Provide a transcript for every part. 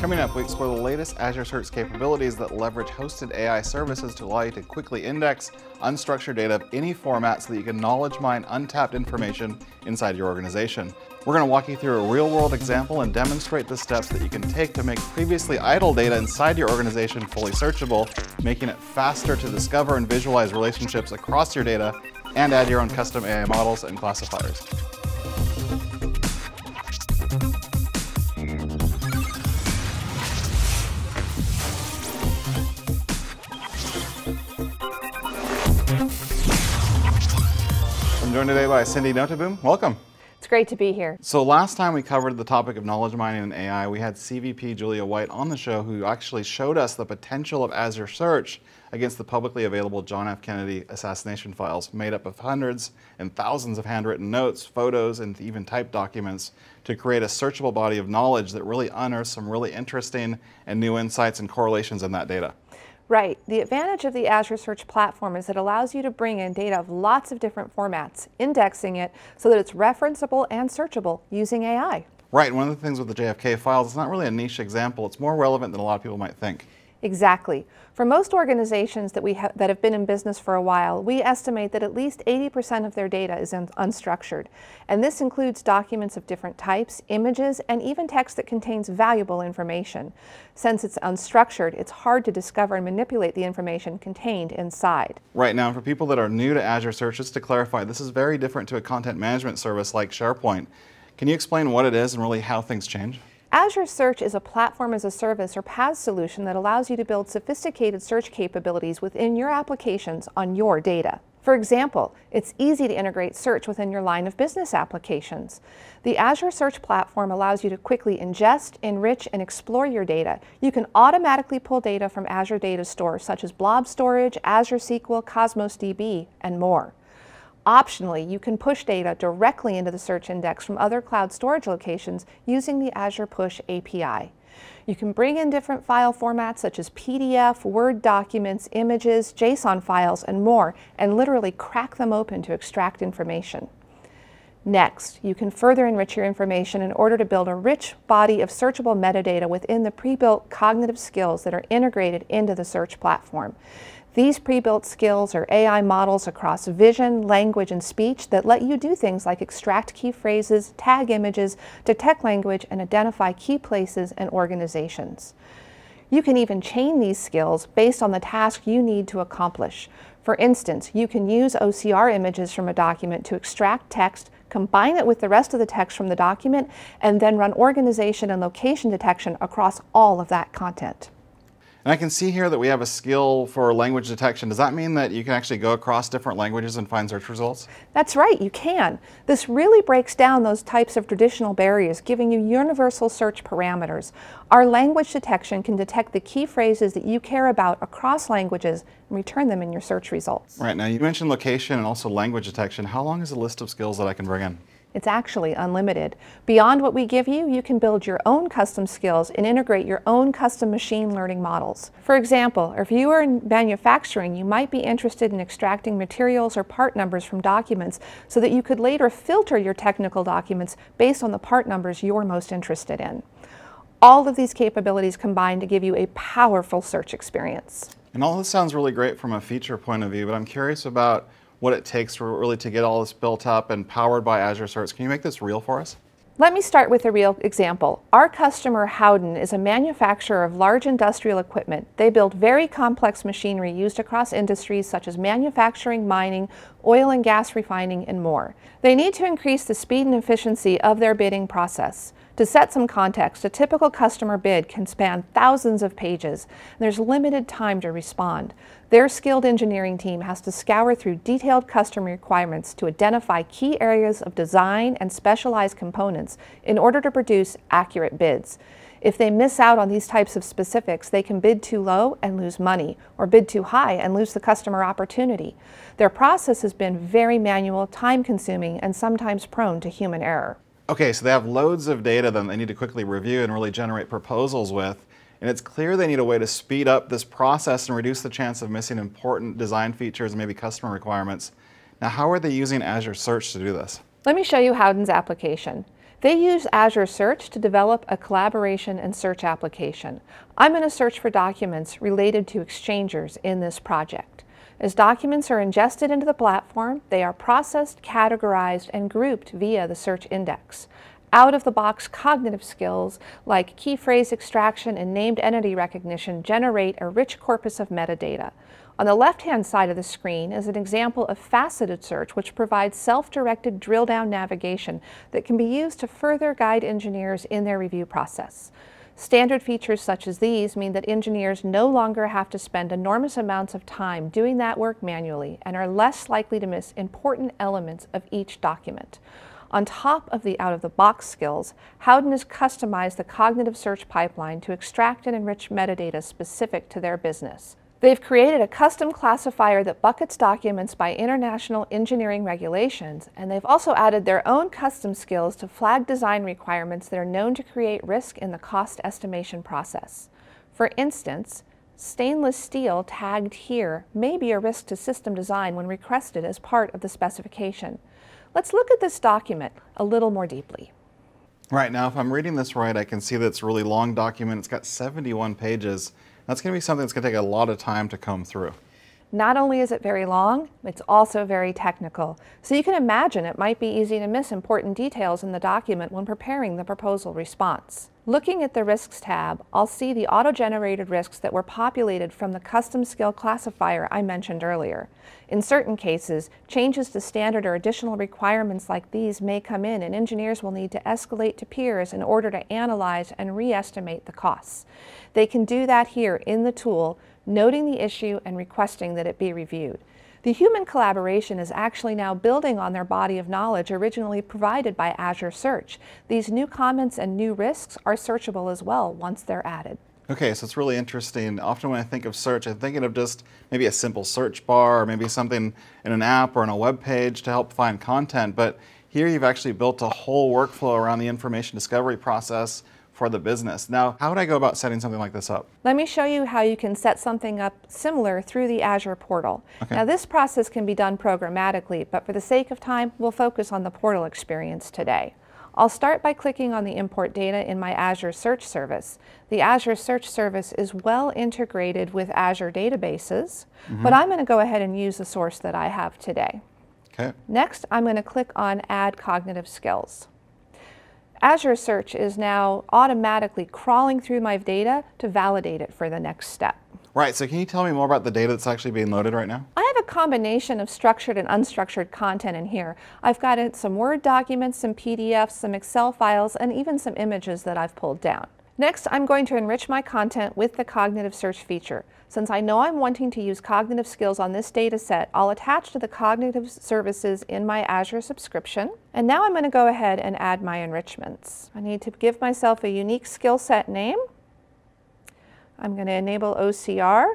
Coming up, we explore the latest Azure Search capabilities that leverage hosted AI services to allow you to quickly index unstructured data of any format so that you can knowledge mine untapped information inside your organization. We're going to walk you through a real-world example and demonstrate the steps that you can take to make previously idle data inside your organization fully searchable, making it faster to discover and visualize relationships across your data, and add your own custom AI models and classifiers. joined today by Cindy Notaboom. Welcome. It's great to be here. So last time we covered the topic of knowledge mining and AI, we had CVP Julia White on the show who actually showed us the potential of Azure Search against the publicly available John F. Kennedy assassination files made up of hundreds and thousands of handwritten notes, photos, and even typed documents to create a searchable body of knowledge that really unearths some really interesting and new insights and correlations in that data. Right. The advantage of the Azure Search platform is it allows you to bring in data of lots of different formats, indexing it so that it's referenceable and searchable using AI. Right. One of the things with the JFK files, it's not really a niche example. It's more relevant than a lot of people might think. Exactly. For most organizations that, we ha that have been in business for a while, we estimate that at least 80% of their data is un unstructured. And this includes documents of different types, images, and even text that contains valuable information. Since it's unstructured, it's hard to discover and manipulate the information contained inside. Right now, for people that are new to Azure Search, just to clarify, this is very different to a content management service like SharePoint. Can you explain what it is and really how things change? Azure Search is a platform as a service or PaaS solution that allows you to build sophisticated search capabilities within your applications on your data. For example, it's easy to integrate search within your line of business applications. The Azure Search Platform allows you to quickly ingest, enrich, and explore your data. You can automatically pull data from Azure data stores such as Blob Storage, Azure SQL, Cosmos DB, and more. Optionally, you can push data directly into the search index from other cloud storage locations using the Azure Push API. You can bring in different file formats such as PDF, Word documents, images, JSON files, and more, and literally crack them open to extract information. Next, you can further enrich your information in order to build a rich body of searchable metadata within the pre-built cognitive skills that are integrated into the search platform. These pre-built skills are AI models across vision, language, and speech that let you do things like extract key phrases, tag images, detect language, and identify key places and organizations. You can even chain these skills based on the task you need to accomplish. For instance, you can use OCR images from a document to extract text, combine it with the rest of the text from the document, and then run organization and location detection across all of that content. And I can see here that we have a skill for language detection. Does that mean that you can actually go across different languages and find search results? That's right, you can. This really breaks down those types of traditional barriers, giving you universal search parameters. Our language detection can detect the key phrases that you care about across languages and return them in your search results. Right, now you mentioned location and also language detection. How long is the list of skills that I can bring in? It's actually unlimited. Beyond what we give you, you can build your own custom skills and integrate your own custom machine learning models. For example, if you are in manufacturing, you might be interested in extracting materials or part numbers from documents so that you could later filter your technical documents based on the part numbers you're most interested in. All of these capabilities combine to give you a powerful search experience. And all this sounds really great from a feature point of view, but I'm curious about what it takes for really to get all this built up and powered by Azure Certs. Can you make this real for us? Let me start with a real example. Our customer, Howden, is a manufacturer of large industrial equipment. They build very complex machinery used across industries such as manufacturing, mining, oil and gas refining, and more. They need to increase the speed and efficiency of their bidding process. To set some context, a typical customer bid can span thousands of pages, and there's limited time to respond. Their skilled engineering team has to scour through detailed customer requirements to identify key areas of design and specialized components in order to produce accurate bids. If they miss out on these types of specifics, they can bid too low and lose money, or bid too high and lose the customer opportunity. Their process has been very manual, time-consuming, and sometimes prone to human error. Okay, so they have loads of data that they need to quickly review and really generate proposals with. And it's clear they need a way to speed up this process and reduce the chance of missing important design features and maybe customer requirements. Now, how are they using Azure Search to do this? Let me show you Howden's application. They use Azure Search to develop a collaboration and search application. I'm going to search for documents related to exchangers in this project. As documents are ingested into the platform, they are processed, categorized, and grouped via the search index. Out-of-the-box cognitive skills like key phrase extraction and named entity recognition generate a rich corpus of metadata. On the left-hand side of the screen is an example of faceted search, which provides self-directed drill-down navigation that can be used to further guide engineers in their review process. Standard features such as these mean that engineers no longer have to spend enormous amounts of time doing that work manually and are less likely to miss important elements of each document. On top of the out-of-the-box skills, Howden has customized the cognitive search pipeline to extract and enrich metadata specific to their business. They've created a custom classifier that buckets documents by international engineering regulations, and they've also added their own custom skills to flag design requirements that are known to create risk in the cost estimation process. For instance, stainless steel tagged here may be a risk to system design when requested as part of the specification. Let's look at this document a little more deeply. Right, now if I'm reading this right, I can see that it's a really long document. It's got 71 pages. That's going to be something that's going to take a lot of time to come through. Not only is it very long, it's also very technical. So you can imagine it might be easy to miss important details in the document when preparing the proposal response. Looking at the Risks tab, I'll see the auto-generated risks that were populated from the custom skill classifier I mentioned earlier. In certain cases, changes to standard or additional requirements like these may come in and engineers will need to escalate to peers in order to analyze and re-estimate the costs. They can do that here in the tool noting the issue and requesting that it be reviewed. The human collaboration is actually now building on their body of knowledge originally provided by Azure Search. These new comments and new risks are searchable as well once they're added. Okay, so it's really interesting. Often when I think of search, I'm thinking of just maybe a simple search bar or maybe something in an app or on a web page to help find content. But here you've actually built a whole workflow around the information discovery process for the business. Now, how would I go about setting something like this up? Let me show you how you can set something up similar through the Azure portal. Okay. Now, this process can be done programmatically, but for the sake of time, we'll focus on the portal experience today. I'll start by clicking on the import data in my Azure Search Service. The Azure Search Service is well integrated with Azure databases, mm -hmm. but I'm going to go ahead and use the source that I have today. Okay. Next, I'm going to click on Add Cognitive Skills. Azure Search is now automatically crawling through my data to validate it for the next step. Right, so can you tell me more about the data that's actually being loaded right now? I have a combination of structured and unstructured content in here. I've got some Word documents, some PDFs, some Excel files, and even some images that I've pulled down. Next, I'm going to enrich my content with the cognitive search feature. Since I know I'm wanting to use cognitive skills on this data set, I'll attach to the cognitive services in my Azure subscription. And now I'm going to go ahead and add my enrichments. I need to give myself a unique skill set name. I'm going to enable OCR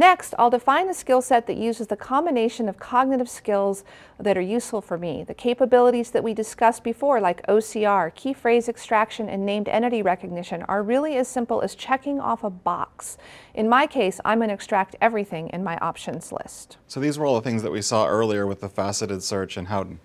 Next, I'll define the skill set that uses the combination of cognitive skills that are useful for me, the capabilities that we discussed before like OCR, key phrase extraction, and named entity recognition are really as simple as checking off a box. In my case, I'm going to extract everything in my options list. So these were all the things that we saw earlier with the faceted search in Howden.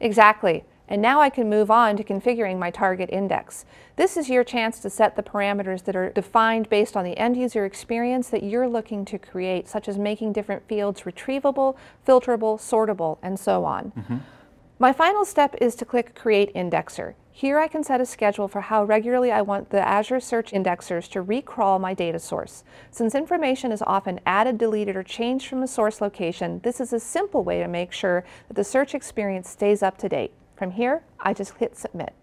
Exactly. And now I can move on to configuring my target index. This is your chance to set the parameters that are defined based on the end user experience that you're looking to create, such as making different fields retrievable, filterable, sortable, and so on. Mm -hmm. My final step is to click Create Indexer. Here I can set a schedule for how regularly I want the Azure Search Indexers to recrawl my data source. Since information is often added, deleted, or changed from a source location, this is a simple way to make sure that the search experience stays up to date. From here, I just hit submit.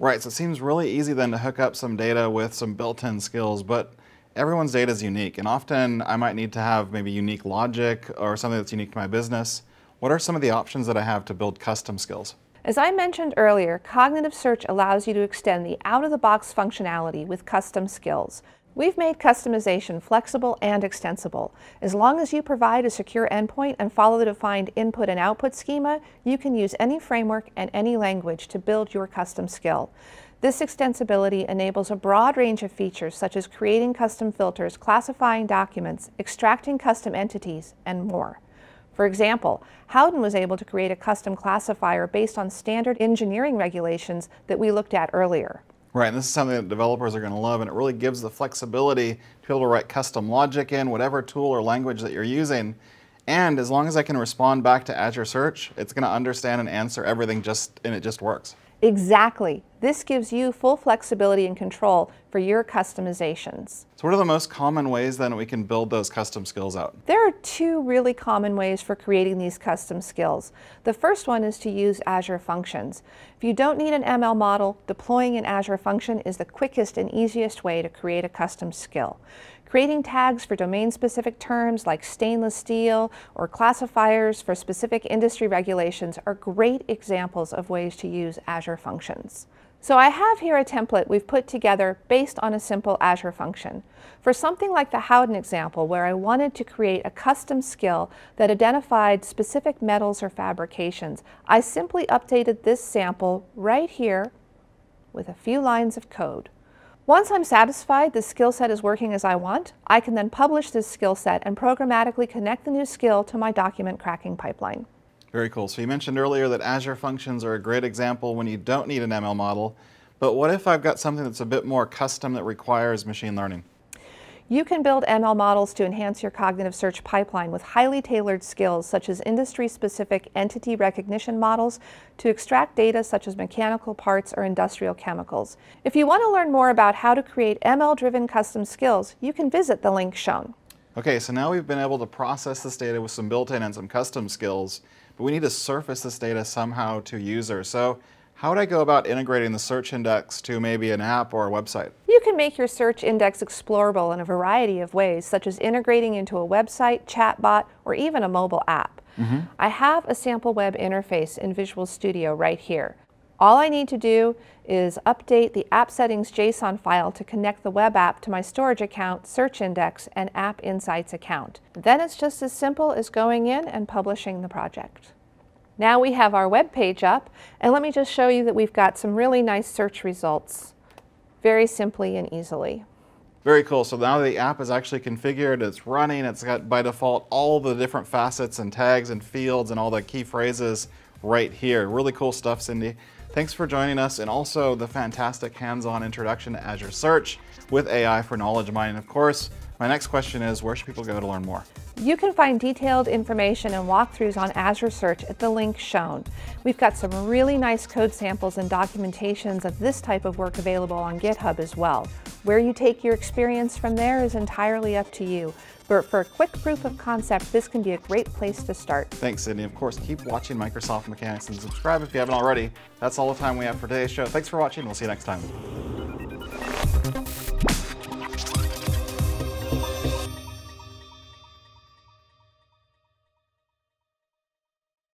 Right, so it seems really easy then to hook up some data with some built-in skills, but everyone's data is unique, and often I might need to have maybe unique logic or something that's unique to my business. What are some of the options that I have to build custom skills? As I mentioned earlier, Cognitive Search allows you to extend the out-of-the-box functionality with custom skills. We've made customization flexible and extensible. As long as you provide a secure endpoint and follow the defined input and output schema, you can use any framework and any language to build your custom skill. This extensibility enables a broad range of features such as creating custom filters, classifying documents, extracting custom entities, and more. For example, Howden was able to create a custom classifier based on standard engineering regulations that we looked at earlier. Right, and this is something that developers are going to love, and it really gives the flexibility to be able to write custom logic in whatever tool or language that you're using. And as long as I can respond back to Azure Search, it's going to understand and answer everything just, and it just works. Exactly. This gives you full flexibility and control for your customizations. So what are the most common ways then we can build those custom skills out? There are two really common ways for creating these custom skills. The first one is to use Azure Functions. If you don't need an ML model, deploying an Azure function is the quickest and easiest way to create a custom skill creating tags for domain-specific terms like stainless steel or classifiers for specific industry regulations are great examples of ways to use Azure functions. So I have here a template we've put together based on a simple Azure function. For something like the Howden example where I wanted to create a custom skill that identified specific metals or fabrications, I simply updated this sample right here with a few lines of code. Once I'm satisfied the skill set is working as I want, I can then publish this skill set and programmatically connect the new skill to my document cracking pipeline. Very cool. So you mentioned earlier that Azure Functions are a great example when you don't need an ML model, but what if I've got something that's a bit more custom that requires machine learning? You can build ML models to enhance your cognitive search pipeline with highly tailored skills such as industry-specific entity recognition models to extract data such as mechanical parts or industrial chemicals. If you want to learn more about how to create ML-driven custom skills, you can visit the link shown. Okay, so now we've been able to process this data with some built-in and some custom skills, but we need to surface this data somehow to users. So how would I go about integrating the search index to maybe an app or a website? You can make your search index explorable in a variety of ways, such as integrating into a website, chatbot, or even a mobile app. Mm -hmm. I have a sample web interface in Visual Studio right here. All I need to do is update the app settings JSON file to connect the web app to my storage account, search index, and app insights account. Then it's just as simple as going in and publishing the project. Now we have our web page up and let me just show you that we've got some really nice search results very simply and easily. Very cool. So now the app is actually configured, it's running, it's got by default all the different facets and tags and fields and all the key phrases right here. Really cool stuff, Cindy. Thanks for joining us and also the fantastic hands-on introduction to Azure Search with AI for Knowledge Mining, of course. My next question is, where should people go to learn more? You can find detailed information and walkthroughs on Azure Search at the link shown. We've got some really nice code samples and documentations of this type of work available on GitHub as well. Where you take your experience from there is entirely up to you, but for a quick proof of concept, this can be a great place to start. Thanks, Sydney. Of course, keep watching Microsoft Mechanics and subscribe if you haven't already. That's all the time we have for today's show. Thanks for watching. We'll see you next time.